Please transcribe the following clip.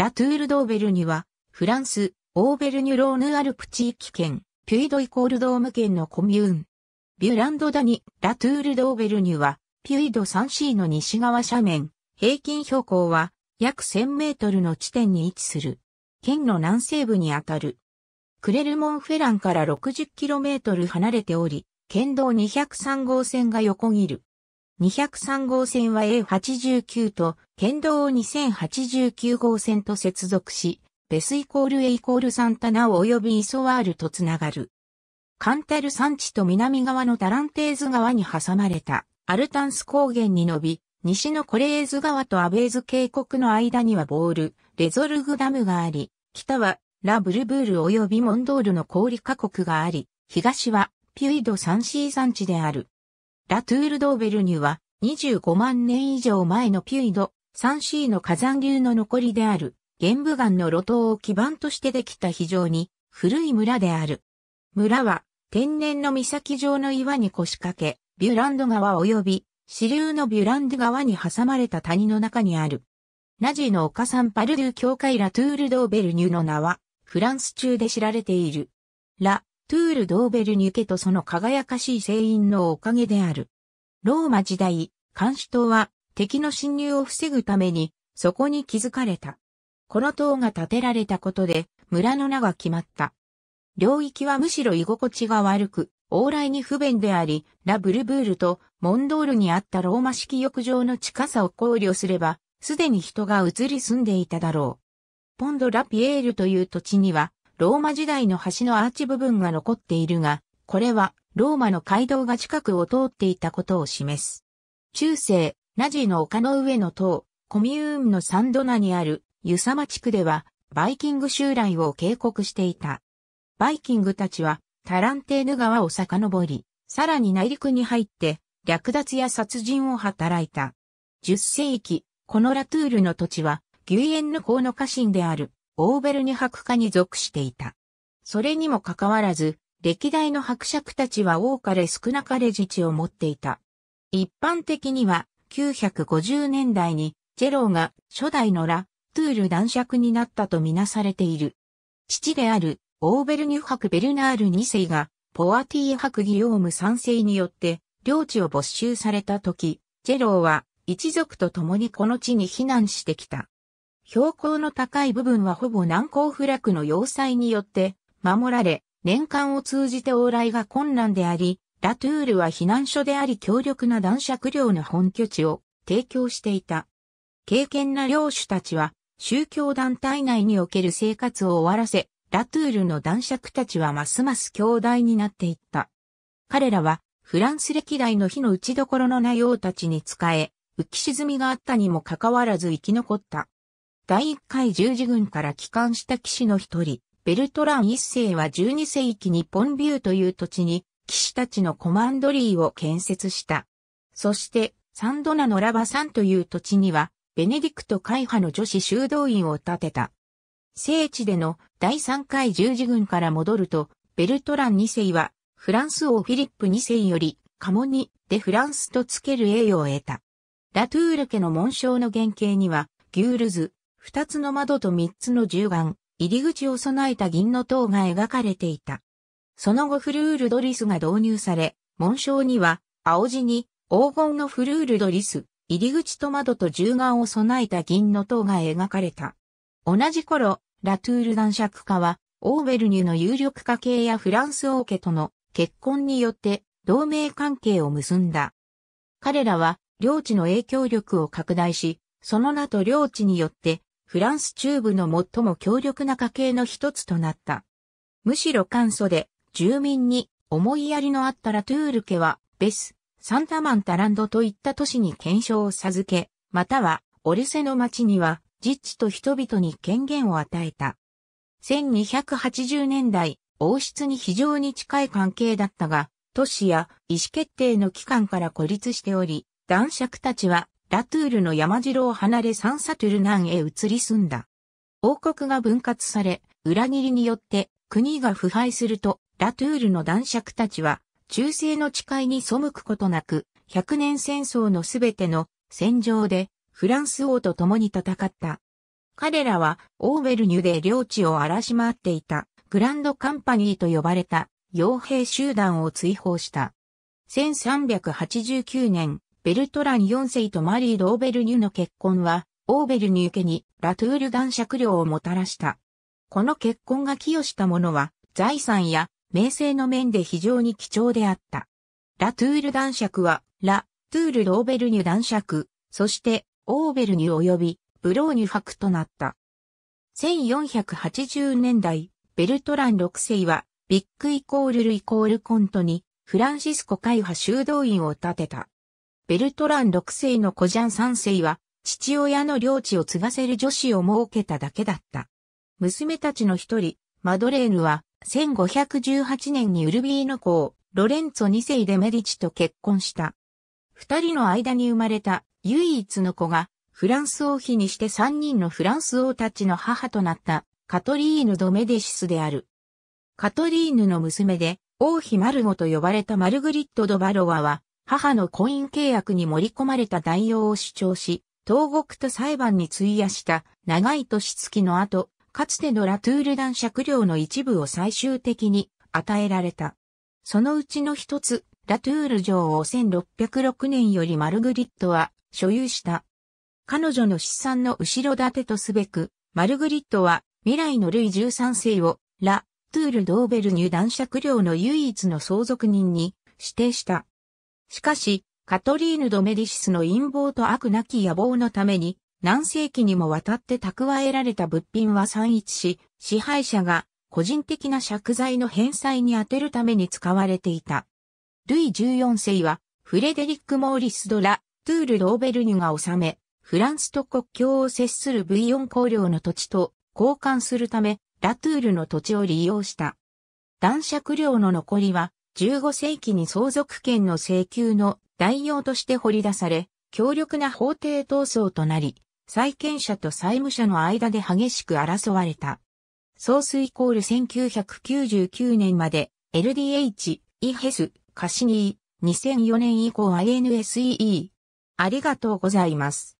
ラトゥール・ドーベルには、フランス、オーベルニュ・ローヌ・アルプ地域圏、ピュイドイコールドーム圏のコミューン。ビュランドダニ、ラトゥール・ドーベルニュは、ピュイド 3C の西側斜面、平均標高は約1000メートルの地点に位置する。県の南西部にあたる。クレルモンフェランから6 0トル離れており、県道203号線が横切る。203号線は A89 と、県道2089号線と接続し、ベスイコール A イコールサンタナ及びイソワールとつながる。カンタル山地と南側のタランテーズ川に挟まれたアルタンス高原に伸び、西のコレーズ川とアベーズ渓谷の間にはボール、レゾルグダムがあり、北はラブルブール及びモンドールの氷河国があり、東はピュイドサシー山地である。ラトゥール・ドーベルニュは25万年以上前のピュイド、3C の火山流の残りである、玄武岩の露頭を基盤としてできた非常に古い村である。村は天然の岬状の岩に腰掛け、ビュランド川及び支流のビュランド川に挟まれた谷の中にある。ナジーの丘サンパルドゥ教会ラトゥール・ドーベルニュの名は、フランス中で知られている。ラ・トゥール・ドーベルニュケとその輝かしい聖因のおかげである。ローマ時代、監視塔は敵の侵入を防ぐために、そこに築かれた。この塔が建てられたことで、村の名が決まった。領域はむしろ居心地が悪く、往来に不便であり、ラブルブールとモンドールにあったローマ式浴場の近さを考慮すれば、すでに人が移り住んでいただろう。ポンド・ラ・ピエールという土地には、ローマ時代の橋のアーチ部分が残っているが、これはローマの街道が近くを通っていたことを示す。中世、ナジの丘の上の塔、コミューンのサンドナにあるユサマ地区では、バイキング襲来を警告していた。バイキングたちは、タランテーヌ川を遡り、さらに内陸に入って、略奪や殺人を働いた。10世紀、このラトゥールの土地は、ギュイエンヌ公の家臣であるオーベルニ伯家に属していた。それにもかかわらず、歴代の伯爵たちは多かれ少なかれ自治を持っていた。一般的には、950年代に、ジェローが初代のラ・トゥール男爵になったとみなされている。父である、オーベルニュ伯ベルナール2世が、ポアティー伯ギヨーム3世によって、領地を没収された時、ジェローは、一族と共にこの地に避難してきた。標高の高い部分はほぼ難攻不落の要塞によって守られ、年間を通じて往来が困難であり、ラトゥールは避難所であり強力な男爵領の本拠地を提供していた。敬虔な領主たちは宗教団体内における生活を終わらせ、ラトゥールの男爵たちはますます強大になっていった。彼らはフランス歴代の火の打ち所のな容うたちに仕え、浮き沈みがあったにもかかわらず生き残った。第1回十字軍から帰還した騎士の一人、ベルトラン一世は12世紀にポンビューという土地に騎士たちのコマンドリーを建設した。そしてサンドナのラバサンという土地にはベネディクト会派の女子修道院を建てた。聖地での第3回十字軍から戻ると、ベルトラン2世はフランス王フィリップ2世よりカモニでフランスとつける栄誉を得た。ラトゥール家の紋章の原型には、ギュールズ、二つの窓と三つの銃眼、入り口を備えた銀の塔が描かれていた。その後フルールドリスが導入され、紋章には、青地に黄金のフルールドリス、入り口と窓と銃眼を備えた銀の塔が描かれた。同じ頃、ラトゥール男爵家は、オーベルニュの有力家系やフランス王家との結婚によって同盟関係を結んだ。彼らは領地の影響力を拡大し、その名と領地によってフランス中部の最も強力な家系の一つとなった。むしろ簡素で、住民に思いやりのあったラトゥール家は、ベス、サンタマンタランドといった都市に検証を授け、または、オルセの町には、実地と人々に権限を与えた。1280年代、王室に非常に近い関係だったが、都市や意思決定の機関から孤立しており、男爵たちはラトゥールの山城を離れサンサトゥル南へ移り住んだ。王国が分割され、裏切りによって国が腐敗すると、ラトゥールの男爵たちは、忠誠の誓いに背くことなく、百年戦争のすべての戦場で、フランス王と共に戦った。彼らは、オーベルニュで領地を荒らし回っていた、グランドカンパニーと呼ばれた、傭兵集団を追放した。1389年、ベルトラン4世とマリー・ドーベルニュの結婚は、オーベルニュ家にラトゥール男爵領をもたらした。この結婚が寄与したものは、財産や名声の面で非常に貴重であった。ラトゥール男爵は、ラ・トゥール・ドーベルニュ男爵、そして、オーベルニュ及び、ブローニュ伯となった。1480年代、ベルトラン6世は、ビッグイコールルイコールコントに、フランシスコ会派修道院を建てた。ベルトラン6世のコジャン3世は、父親の領地を継がせる女子を設けただけだった。娘たちの一人、マドレーヌは、1518年にウルビーノ公、ロレンツォ2世でメディチと結婚した。二人の間に生まれた唯一の子が、フランス王妃にして三人のフランス王たちの母となったカトリーヌ・ド・メディシスである。カトリーヌの娘で、王妃マルゴと呼ばれたマルグリット・ド・バロワは、母の婚姻契約に盛り込まれた代用を主張し、投獄と裁判に費やした長い年月の後、かつてのラトゥール男爵領の一部を最終的に与えられた。そのうちの一つ、ラトゥール城を1606年よりマルグリットは所有した。彼女の資産の後ろ盾とすべく、マルグリットは未来のルイ13世をラ・トゥール・ドーベルニュ男爵領の唯一の相続人に指定した。しかし、カトリーヌ・ド・メディシスの陰謀と悪なき野望のために、何世紀にもわたって蓄えられた物品は散逸し、支配者が個人的な借財の返済に充てるために使われていた。ルイ14世は、フレデリック・モーリス・ドラ、トゥール・ローベルニュが治め、フランスと国境を接するブイヨン公領の土地と交換するため、ラトゥールの土地を利用した。男爵領の残りは、15世紀に相続権の請求の代用として掘り出され、強力な法廷闘争となり、債権者と債務者の間で激しく争われた。ソースイコール1999年まで LDH、イヘス、カシニー、2004年以降 INSEE。ありがとうございます。